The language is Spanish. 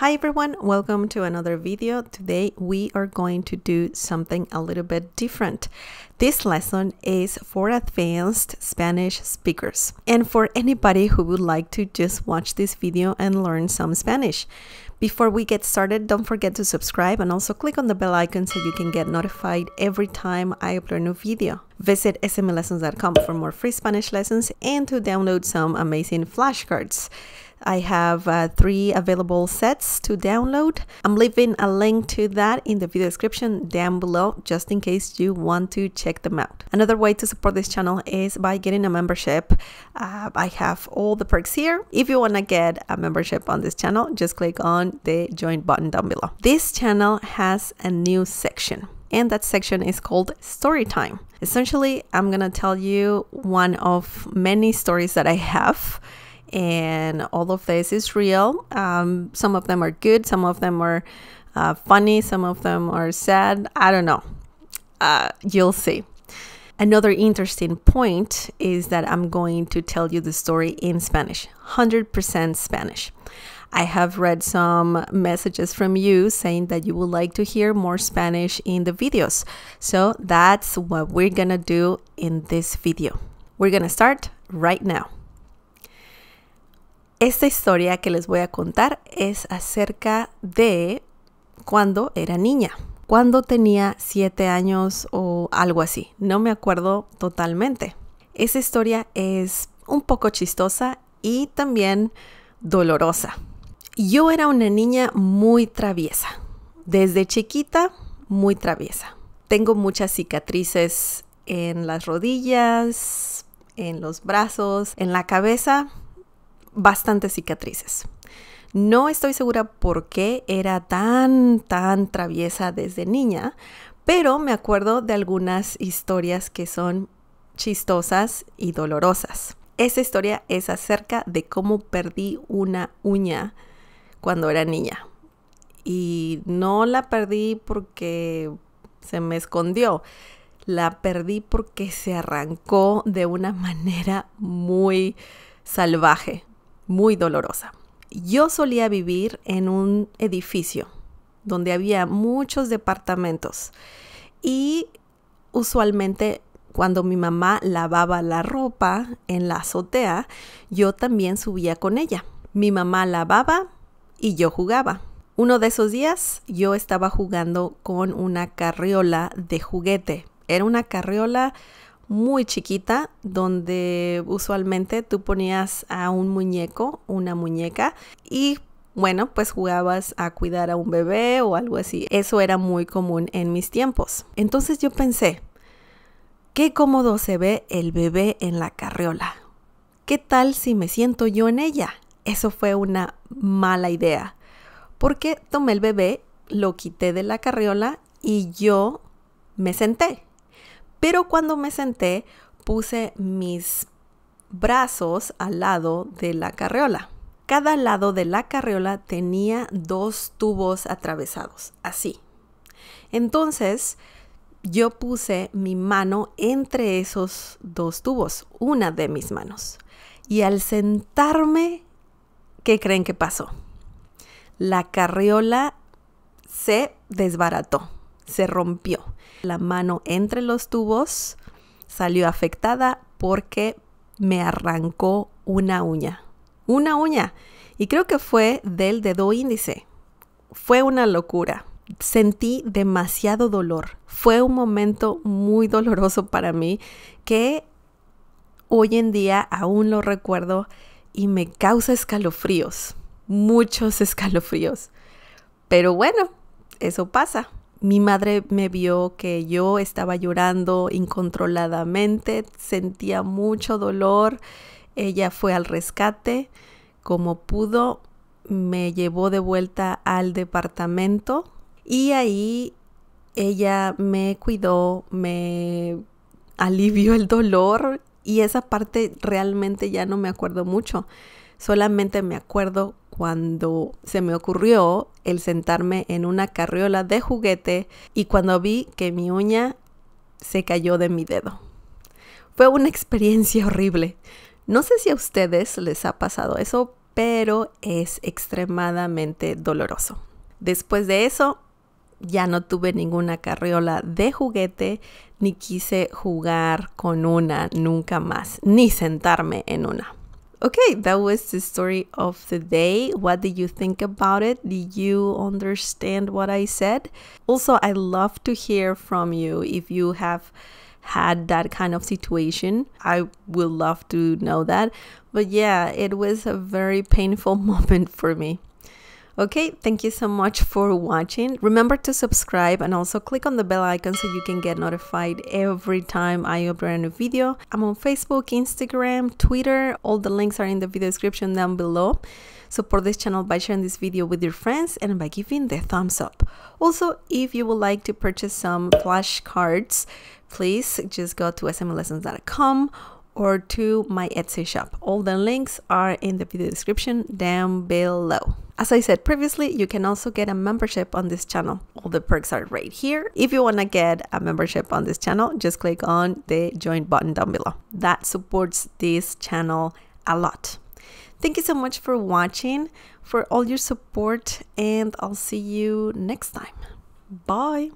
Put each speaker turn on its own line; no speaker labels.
Hi everyone, welcome to another video. Today we are going to do something a little bit different. This lesson is for advanced Spanish speakers and for anybody who would like to just watch this video and learn some Spanish. Before we get started, don't forget to subscribe and also click on the bell icon so you can get notified every time I upload a new video. Visit smlessons.com for more free Spanish lessons and to download some amazing flashcards. I have uh, three available sets to download. I'm leaving a link to that in the video description down below just in case you want to check them out. Another way to support this channel is by getting a membership. Uh, I have all the perks here. If you want to get a membership on this channel, just click on the join button down below. This channel has a new section and that section is called story time. Essentially, I'm going to tell you one of many stories that I have and all of this is real. Um, some of them are good, some of them are uh, funny, some of them are sad. I don't know. Uh, you'll see. Another interesting point is that I'm going to tell you the story in Spanish, 100% Spanish. I have read some messages from you saying that you would like to hear more Spanish in the videos. So that's what we're gonna do in this video. We're gonna start right now. Esta historia que les voy a contar es acerca de cuando era niña, cuando tenía siete años o algo así. No me acuerdo totalmente. Esa historia es un poco chistosa y también dolorosa. Yo era una niña muy traviesa. Desde chiquita, muy traviesa. Tengo muchas cicatrices en las rodillas, en los brazos, en la cabeza bastantes cicatrices. No estoy segura por qué era tan, tan traviesa desde niña, pero me acuerdo de algunas historias que son chistosas y dolorosas. Esa historia es acerca de cómo perdí una uña cuando era niña. Y no la perdí porque se me escondió. La perdí porque se arrancó de una manera muy salvaje muy dolorosa. Yo solía vivir en un edificio donde había muchos departamentos y usualmente cuando mi mamá lavaba la ropa en la azotea, yo también subía con ella. Mi mamá lavaba y yo jugaba. Uno de esos días yo estaba jugando con una carriola de juguete. Era una carriola muy chiquita donde usualmente tú ponías a un muñeco, una muñeca y bueno, pues jugabas a cuidar a un bebé o algo así. Eso era muy común en mis tiempos. Entonces yo pensé, qué cómodo se ve el bebé en la carriola. ¿Qué tal si me siento yo en ella? Eso fue una mala idea, porque tomé el bebé, lo quité de la carriola y yo me senté. Pero cuando me senté, puse mis brazos al lado de la carriola. Cada lado de la carriola tenía dos tubos atravesados, así. Entonces, yo puse mi mano entre esos dos tubos, una de mis manos. Y al sentarme, ¿qué creen que pasó? La carriola se desbarató se rompió. La mano entre los tubos salió afectada porque me arrancó una uña. Una uña. Y creo que fue del dedo índice. Fue una locura. Sentí demasiado dolor. Fue un momento muy doloroso para mí que hoy en día aún lo recuerdo y me causa escalofríos. Muchos escalofríos. Pero bueno, eso pasa mi madre me vio que yo estaba llorando incontroladamente, sentía mucho dolor. Ella fue al rescate como pudo, me llevó de vuelta al departamento y ahí ella me cuidó, me alivió el dolor y esa parte realmente ya no me acuerdo mucho. Solamente me acuerdo cuando se me ocurrió el sentarme en una carriola de juguete y cuando vi que mi uña se cayó de mi dedo. Fue una experiencia horrible. No sé si a ustedes les ha pasado eso, pero es extremadamente doloroso. Después de eso, ya no tuve ninguna carriola de juguete, ni quise jugar con una nunca más, ni sentarme en una. Okay, that was the story of the day. What did you think about it? Did you understand what I said? Also, I love to hear from you if you have had that kind of situation. I would love to know that. But yeah, it was a very painful moment for me. Okay, thank you so much for watching. Remember to subscribe and also click on the bell icon so you can get notified every time I upload a new video. I'm on Facebook, Instagram, Twitter. All the links are in the video description down below. Support this channel by sharing this video with your friends and by giving the thumbs up. Also, if you would like to purchase some flashcards, please just go to smlessons.com or to my Etsy shop. All the links are in the video description down below. As I said previously, you can also get a membership on this channel. All the perks are right here. If you want to get a membership on this channel, just click on the join button down below. That supports this channel a lot. Thank you so much for watching, for all your support, and I'll see you next time. Bye!